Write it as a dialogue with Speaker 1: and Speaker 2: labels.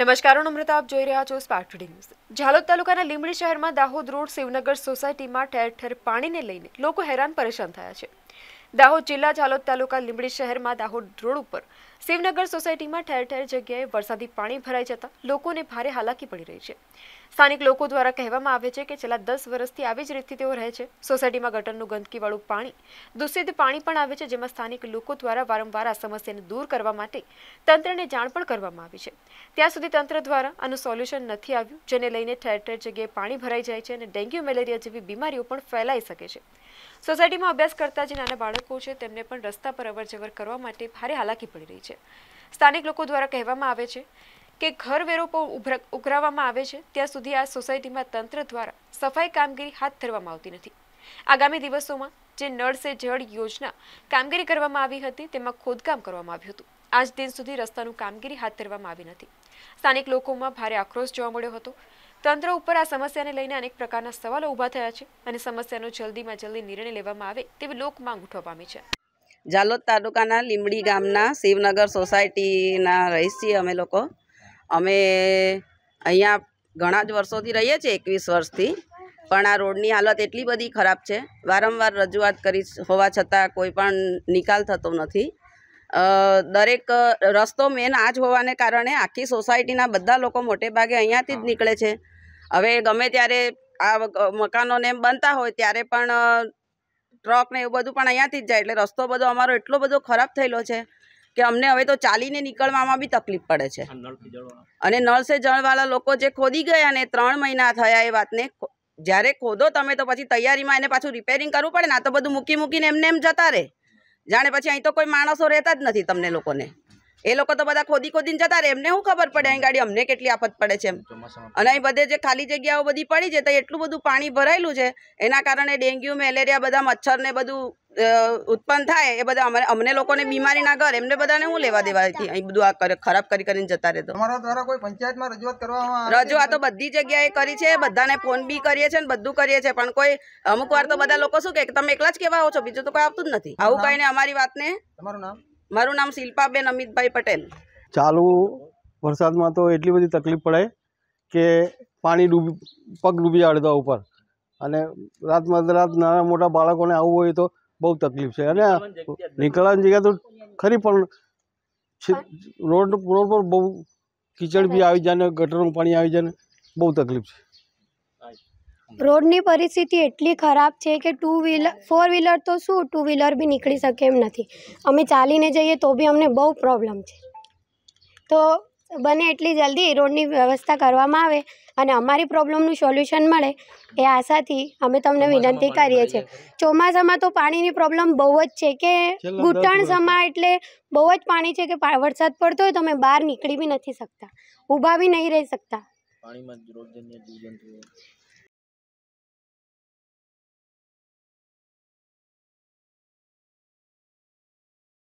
Speaker 1: નમસ્કાર અમૃતા આપ જોઈ રહ્યા છો સ્પાર્ક ટુડે ન્યૂઝ ઝાલોદ તાલુકાના લીંબડી શહેરમાં દાહોદ રોડ શિવનગર સોસાયટીમાં ઠેર ઠેર પાણીને લઈને લોકો હેરાન પરેશાન થયા છે દાહોદ જિલ્લા જાલોદ તાલુકા લીંબડી શહેરમાં દાહોદ રોડ ઉપર શિવનગર સોસાયટીમાં ઠેર ઠેર જગ્યાએ વરસાદી પાણી ભરાઈ જતા લોકોને ભારે હાલાકી પડી રહી છે સ્થાનિક લોકો દ્વારા કહેવામાં આવે છે કે છેલ્લા દસ વર્ષથી આવી જ રીતથી તેઓ રહે છે સોસાયટીમાં ગટરનું ગંદકીવાળું પાણી દૂષિત પાણી પણ આવે છે જેમાં સ્થાનિક લોકો દ્વારા વારંવાર આ સમસ્યાને દૂર કરવા માટે તંત્રને જાણ પણ કરવામાં આવી છે ત્યાં સુધી તંત્ર દ્વારા આનું સોલ્યુશન નથી આવ્યું જેને લઈને ઠેર ઠેર જગ્યાએ પાણી ભરાઈ જાય છે અને ડેન્ગ્યુ મેલેરિયા જેવી બીમારીઓ પણ ફેલાઈ શકે છે સોસાયટીમાં અભ્યાસ કરતા જે નાના બાળકો છે તેમને પણ રસ્તા પર અવરજવર કરવા માટે ભારે હાલાકી પડી રહી છે સ્થાનિક લોકો દ્વારા કહેવામાં આવે છે કે ઘરવેરો પણ ઉઘરાવવામાં આવે છે ત્યાં સુધી આ સોસાયટીમાં તંત્ર દ્વારા સફાઈ કામગીરી હાથ ધરવામાં આવતી નથી આગામી દિવસોમાં જે નળ સે જળ યોજના કામગીરી કરવામાં આવી હતી તેમાં ખોદકામ કરવામાં આવ્યું હતું આજ દિન સુધી રસ્તાનું કામગીરી હાથ ધરવામાં આવી નથી સ્થાનિક લોકોમાં ભારે આક્રોશ જોવા મળ્યો હતો તંત્ર ઉપર આ સમસ્યાને લઈને અનેક પ્રકારના સવાલો ઊભા થયા છે અને સમસ્યાનો જલ્દીમાં જલ્દી નિર્ણય લેવામાં આવે તેવી લોકમાંગ ઉઠવા પામી છે
Speaker 2: જાલોદ તાલુકાના લીમડી ગામના શિવનગર સોસાયટીના રહીશ છીએ અમે લોકો અમે અહીંયા ઘણા જ વર્ષોથી રહીએ છીએ એકવીસ વર્ષથી પણ આ રોડની હાલત એટલી બધી ખરાબ છે વારંવાર રજૂઆત કરી હોવા છતાં કોઈ પણ નિકાલ થતો નથી દરેક રસ્તો મેન આ જ હોવાને કારણે આખી સોસાયટીના બધા લોકો મોટે ભાગે અહીંયાથી જ નીકળે છે હવે ગમે ત્યારે આ મકાનોને એમ બનતા હોય ત્યારે પણ ટ્રક ને એવું બધું પણ અહીંયાથી જ જાય એટલે રસ્તો બધો અમારો એટલો બધો ખરાબ થયેલો છે કે અમને હવે તો ચાલીને નીકળવામાં બી તકલીફ પડે છે અને નળસે જળવાળા લોકો જે ખોદી ગયા ને ત્રણ મહિના થયા એ વાતને જ્યારે ખોદો તમે તો પછી તૈયારીમાં એને પાછું રિપેરિંગ કરવું પડે ને આ તો બધું મૂકી મૂકીને એમને એમ જતા રહે જાણે પછી અહીં તો કોઈ માણસો રહેતા જ નથી તમને લોકોને એ લોકો તો બધા ખોદી ખોદીને જતા રહે એમને શું ખબર પડે અહીં ગાડી અમને કેટલી આફત પડે છે એમ અને અહીં બધે જે ખાલી જગ્યાઓ બધી પડી છે તો એટલું બધું પાણી ભરાયેલું છે એના કારણે ડેન્ગ્યુ મેલેરિયા બધા મચ્છર ને બધું ઉત્પન્ન થાય એ બધા અમારે અમને લોકોને બીમારી ના ઘર એમને બધાને હું લેવા દેવા અહીં બધું આ ખરાબ કરી કરીને જતા રહેતો તો બધી જગ્યાએ કરી છે બધાને ફોન બી કરીએ છીએ ને બધું કરીએ છીએ પણ કોઈ અમુક વાર તો બધા લોકો શું કે તમે એકલા જ કેવા કહેવા છો બીજું તો કોઈ આવતું જ નથી આવું કહીને અમારી વાતને તમારું નામ મારું નામ શિલ્પાબેન અમિતભાઈ પટેલ ચાલુ વરસાદમાં તો એટલી બધી તકલીફ પડે કે પાણી ડૂબી પગ ડૂબી અડધા ઉપર અને રાત મધરાત નાના મોટા બાળકોને આવવું હોય તો બહુ તકલીફ છે અને નીકળવાની જગ્યા તો ખરી પણ રોડ રોડ પર બહુ કિચડ બી આવી જાય ને ગટરનું પાણી આવી જાય ને બહુ તકલીફ છે
Speaker 3: રોડની પરિસ્થિતિ એટલી ખરાબ છે કે ટુ વ્હીલર ફોર વ્હીલર તો શું ટુ વ્હીલર બી નીકળી શકે એમ નથી અમે ચાલીને જઈએ તો બી અમને બહુ પ્રોબ્લેમ છે તો બને એટલી જલ્દી રોડની વ્યવસ્થા કરવામાં આવે અને અમારી પ્રોબ્લેમનું સોલ્યુશન મળે એ આશાથી અમે તમને વિનંતી કરીએ છીએ ચોમાસામાં તો પાણીની પ્રોબ્લેમ બહુ જ છે કે ઘૂંટણ એટલે બહુ જ પાણી છે કે વરસાદ પડતો હોય તો અમે બહાર નીકળી બી નથી શકતા ઊભા બી નહીં રહી શકતા